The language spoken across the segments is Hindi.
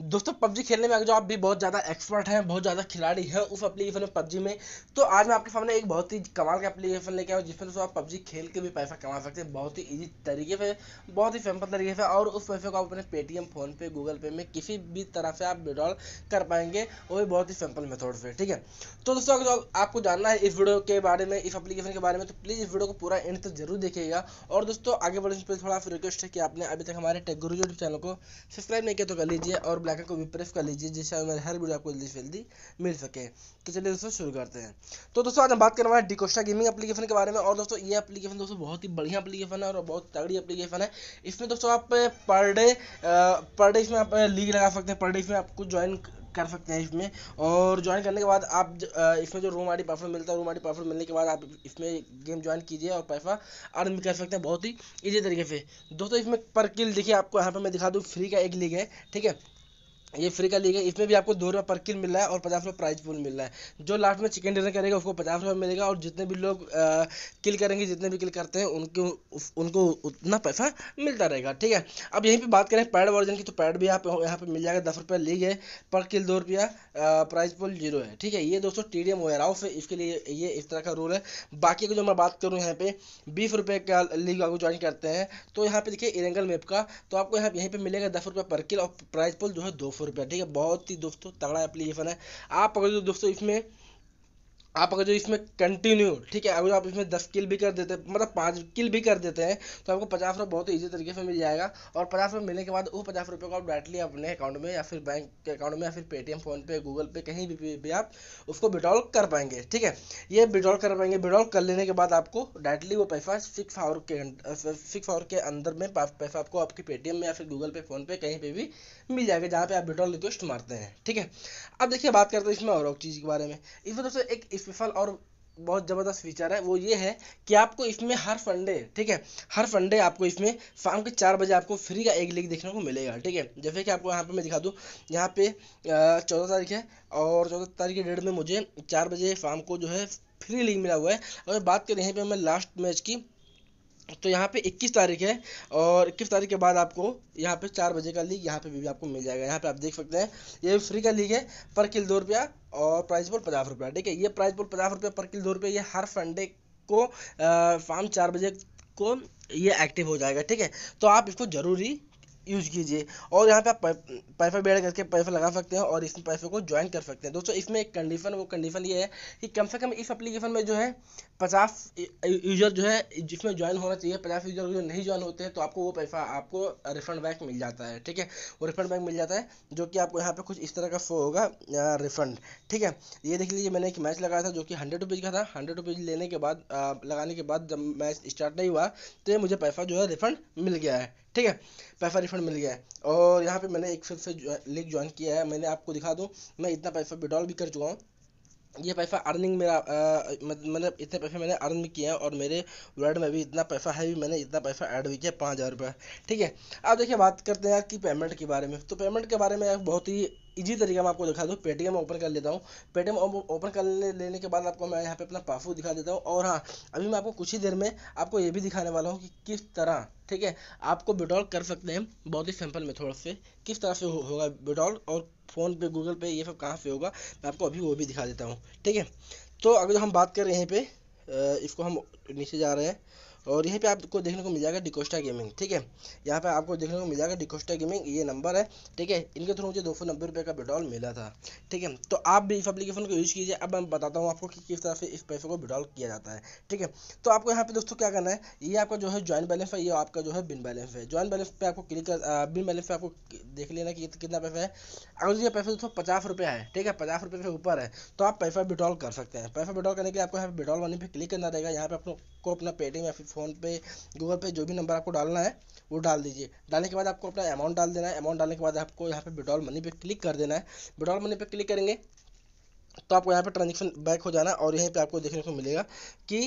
दोस्तों पबजी खेलने में अगर जो आप भी बहुत ज़्यादा एक्सपर्ट हैं बहुत ज़्यादा खिलाड़ी हैं उस एप्लीकेशन में पबजी में तो आज मैं आपके सामने एक बहुत ही कमाल का एप्लीकेशन लेके आया जिसमें दोस्तों आप पबजी खेल के भी पैसा कमा सकते हैं बहुत ही ईजी तरीके से बहुत ही सिंपल तरीके से और उस पैसे को आप अपने पेटीएम फ़ोनपे गूगल पे में किसी भी तरह से आप विड्रॉल कर पाएंगे वो भी बहुत ही सिंपल मेथड से ठीक है तो दोस्तों अगर जो आपको जानना है इस वीडियो के बारे में इस अपलीकेशन के बारे में तो प्लीज़ इस वीडियो को पूरा एंड तक जरूर देखिएगा और दोस्तों आगे बढ़ने से थोड़ा सा रिक्वेस्ट है कि आपने अभी तक हमारे टेक गुरु यूट्यूब चैनल को सब्सक्राइब नहीं किया तो कर लीजिए और ब्लैक को भी प्रेस कर लीजिए जिससे हमारे हर वीडियो आपको जल्दी से जल्दी मिल सके तो चलिए दोस्तों शुरू करते हैं तो दोस्तों आज हम बात करने वाले डिकोस्टा गेमिंग एप्लीकेशन के बारे में और दोस्तों ये एप्लीकेशन दोस्तों बहुत ही बढ़िया एप्लीकेशन है और बहुत तगड़ी एप्लीकेशन है इसमें दोस्तों आप पर डे पर डे इसमें आप लीग लगा सकते हैं पर डे इसमें आपको ज्वाइन कर सकते हैं इसमें और ज्वाइन करने के बाद आप इसमें जो रूम आईडी पासवर्ड मिलता है रूम आईडी पासवर्ड मिलने के बाद आप इसमें गेम ज्वाइन कीजिए और पैसा अर्न कर सकते हैं बहुत ही इजी तरीके से दोस्तों इसमें पर किल देखिए आपको यहाँ पर मैं दिखा दूँ फ्री का एक लीग है ठीक है ये फ्री का लीग है इसमें भी आपको दो रुपये पर किल मिल रहा है और पचास रुपये प्राइज पूल मिल रहा है जो लास्ट में चिकन डिनर करेगा उसको पचास रुपये मिलेगा और जितने भी लोग आ, किल करेंगे जितने भी किल करते हैं उनके उनको उतना पैसा मिलता रहेगा ठीक है अब यहीं पे बात करें पैड वर्जन की तो पैड भी आप यहाँ पे मिल जाएगा दस रुपये लीग है पर किल दो रुपया प्राइज पुल जीरो है ठीक है ये दोस्तों टी डी एम वगैरह से है इसके लिए ये इस तरह का रूल है बाकी जो मैं बात करूँ यहाँ पे बीस रुपये का लीग आपको ज्वाइन करते हैं तो यहाँ पे देखिए इरेंगल मैप का तो आपको यहाँ यहीं पर मिलेगा दस रुपये पर किल और प्राइज पुल जो है दो रुपया ठीक है बहुत ही दोस्तों तगड़ा एप्लीकेशन है आप अगर दोस्तों इसमें आप अगर जो इसमें कंटिन्यू ठीक है अगर आप इसमें दस किल भी कर देते हैं मतलब पाँच किल भी कर देते हैं तो आपको पचास रुपये बहुत ईजी तरीके से मिल जाएगा और पचास रुपये मिलने के बाद वो पचास रुपये को आप डायरेक्टली अपने अकाउंट में या फिर बैंक के अकाउंट में या फिर पेटीएम फ़ोनपे गूगल पे कहीं भी, भी, भी आप उसको विड्रॉल कर पाएंगे ठीक है ये विड्रॉल कर पाएंगे विड्रॉल कर लेने के बाद आपको डायरेक्टली वो पैसा सिक्स आवर के सिक्स अं, आवर के अंदर में पैसा आपको आपके पेटीएम में या फिर गूगल पे फ़ोनपे कहीं पर भी मिल जाएगा जहाँ पर आप विड्रॉल रिक्वेस्ट मारते हैं ठीक है अब देखिए बात करते हैं इसमें और चीज़ के बारे में इसमें दोस्तों एक विफल और बहुत ज़बरदस्त फीचर है वो ये है कि आपको इसमें हर फंडे ठीक है हर फंडे आपको इसमें शाम के चार बजे आपको फ्री का एक लिंक देखने को मिलेगा ठीक है जैसे कि आपको यहाँ पे मैं दिखा दूँ यहाँ पे चौदह तारीख है और चौदह तारीख की डेट में मुझे चार बजे शाम को जो है फ्री लिंक मिला हुआ है अगर बात करें यहाँ पर मैं लास्ट मैच की तो यहाँ पे 21 तारीख है और 21 तारीख के बाद आपको यहाँ पे चार बजे का लीग यहाँ पे भी, भी आपको मिल जाएगा यहाँ पे आप देख सकते हैं ये फ्री का लीग है पर किल दो रुपया और प्राइस बोल पचास रुपया ठीक है ये प्राइस बोल पचास रुपये पर किलो दो रुपये ये हर संडे को शाम चार बजे को ये एक्टिव हो जाएगा ठीक है तो आप इसको जरूरी यूज कीजिए और यहाँ पे आप पैफा बेड करके पैफा लगा सकते हैं और इसमें पैसे को ज्वाइन कर सकते हैं दोस्तों इसमें एक कंडीशन वो कंडीशन ये है कि कम से कम इस एप्लीकेशन में जो है पचास यूजर जो है जिसमें ज्वाइन होना चाहिए पचास यूजर जो नहीं ज्वाइन होते हैं तो आपको वो पैसा आपको रिफंड बैक मिल जाता है ठीक है वो रिफंड बैक मिल जाता है जो कि आपको यहाँ पे कुछ इस तरह का शो होगा रिफंड ठीक है ये देख लीजिए मैंने एक मैच लगाया था जो कि हंड्रेड रुपीज़ का था हंड्रेड रुपीज़ लेने के बाद लगाने के बाद जब मैच स्टार्ट नहीं हुआ तो ये मुझे पैसा जो है रिफंड मिल गया है ठीक है पैसा रिफंड मिल गया है और यहाँ पे मैंने एक फिर से लिंक ज्वाइन किया है मैंने आपको दिखा दूँ मैं इतना पैसा विड्रॉल भी कर चुका हूँ ये पैसा अर्निंग मेरा मतलब इतने पैसे मैंने अर्न भी किए हैं और मेरे वर्ड में भी इतना पैसा है भी मैंने इतना पैसा ऐड भी किया पाँच हज़ार रुपये ठीक है अब देखिए बात करते हैं कि पेमेंट के बारे में तो पेमेंट के बारे में बहुत ही इजी तरीका मैं आपको दिखा दूँ पेटीएम ओपन कर लेता हूँ पेटीएम ओपन कर ले, लेने के बाद आपको मैं यहाँ पे अपना पासबुक दिखा देता हूँ और हाँ अभी मैं आपको कुछ ही देर में आपको ये भी दिखाने वाला हूँ कि किस तरह ठीक है आपको विड्रॉल कर सकते हैं बहुत ही सिंपल मेथड से किस तरह से हो, होगा विड्रॉल और फ़ोन पे गूगल पे ये सब कहाँ से होगा मैं आपको अभी वो भी दिखा देता हूँ ठीक है तो अगर जो हम बात कर रहे हैं यहाँ पे इसको हम नीचे जा रहे हैं और यहीं पे आपको देखने को मिल जाएगा डिकोस्टा गेमिंग ठीक है यहाँ पे आपको देखने को मिल जाएगा डिकोस्टा गेमिंग ये नंबर है ठीक है इनके थ्रू मुझे दो सौ नब्बे रुपये का विड्रॉल मिला था ठीक है तो आप भी इस अपलीकेशन को यूज़ कीजिए अब मैं बताता हूँ आपको कि किस तरह से इस पैसे को विड्रॉल किया जाता है ठीक है तो आपको यहाँ पे दोस्तों क्या करना है ये आपका जो है ज्वाइन बैलेंस है ये आपका जो है बिन बैलेंस है ज्वाइन बैलेंस पर आपको क्लिक कर बिन बैलेंस पर आपको देख लेना कि कितना पैसा है अगर ये पैसा दोस्तों पचास रुपया है ठीक है पचास रुपये से ऊपर है तो आप पैसा विड्रॉल कर सकते हैं पैसा विड्रॉल करने के लिए आपको यहाँ पर विड्रॉल वाले पर क्लिक करना रहेगा यहाँ पर आपको अपना पेटीएम या फिर फ़ोन पे गूगल पे जो भी नंबर आपको डालना है वो डाल दीजिए डालने के बाद आपको अपना अमाउंट डाल देना है अमाउंट डालने के बाद आपको यहाँ पे विड्रॉल मनी पे क्लिक कर देना है विड्रॉल मनी पे क्लिक करेंगे तो आपको यहाँ पे ट्रांजेक्शन बैक हो जाना और यहीं पे आपको देखने को मिलेगा कि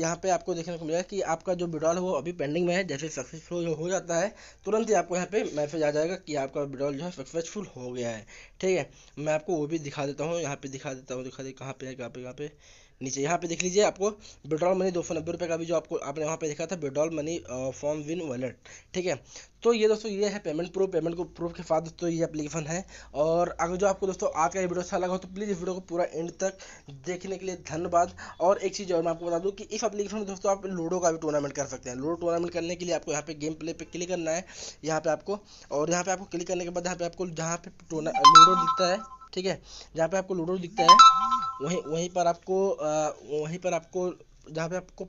यहाँ पे आपको देखने को मिलेगा कि आपका जो विड्रॉल है वो अभी पेंडिंग में है जैसे सक्सेसफुल हो जाता है तुरंत ही आपको यहाँ पे मैसेज आ जाएगा कि आपका विड्रॉल जो है सक्सेसफुल हो गया है ठीक है मैं आपको वो भी दिखा देता हूँ यहाँ पे दिखा देता हूँ दिखा दे कहाँ पे है कहाँ पे कहाँ पे नीचे यहाँ पे देख लीजिए आपको विड्रॉल मनी दो सौ नब्बे रुपये का भी जो आपको आपने वहाँ पे देखा था withdrawal money form win wallet ठीक है तो ये दोस्तों ये है पेमेंट प्रूफ पेमेंट को प्रूफ के साथ दोस्तों ये एप्लीकेशन है और अगर जो आपको दोस्तों आज का ये वीडियो अच्छा लगा हो तो प्लीज़ इस वीडियो को पूरा एंड तक देखने के लिए धन्यवाद और एक चीज़ और मैं आपको बता दूँ कि इस एप्लीकेशन में दोस्तों आप लूडो का भी टूर्नामेंट कर सकते हैं लूडो टूर्नामेंट करने के लिए आपको यहाँ पे गेम प्ले पर क्लिक करना है यहाँ पर आपको और यहाँ पर आपको क्लिक करने के बाद यहाँ पे आपको जहाँ पे लूडो दिखता है ठीक है जहाँ पे आपको लूडो दिखता है वहीं वहीं पर आपको वहीं पर आपको जहाँ पे आपको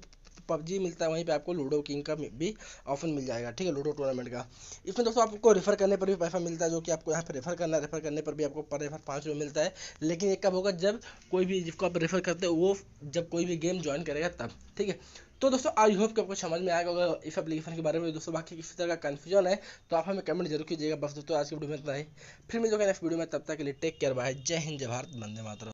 पबजी मिलता है वहीं पे आपको लूडो किंग का भी ऑफर मिल जाएगा ठीक है लूडो टूर्नामेंट का इसमें दोस्तों आपको रेफर करने पर भी पैसा मिलता है जो कि आपको यहाँ पे रेफर करना रेफर करने पर भी आपको पर रेफर पाँच रुपये मिलता है लेकिन ये कब होगा जब कोई भी जिसको आप रेफर करते हो वो जब कोई भी गेम ज्वाइन करेगा तब ठीक है तो दोस्तों आई होप कि आपको समझ में आएगा अगर इस एप्लीकेशन के बारे में दोस्तों बाकी किसी तरह का कन्फ्यूजन है तो आप हमें कमेंट जरूर कीजिएगा बस दोस्तों आज की वीडियो में इतना ही फिर मिल जाएगा नेक्स्ट वीडियो में तब तक के लिए टेक केयर बाय जय हिंद जय भारत बंदे मातरम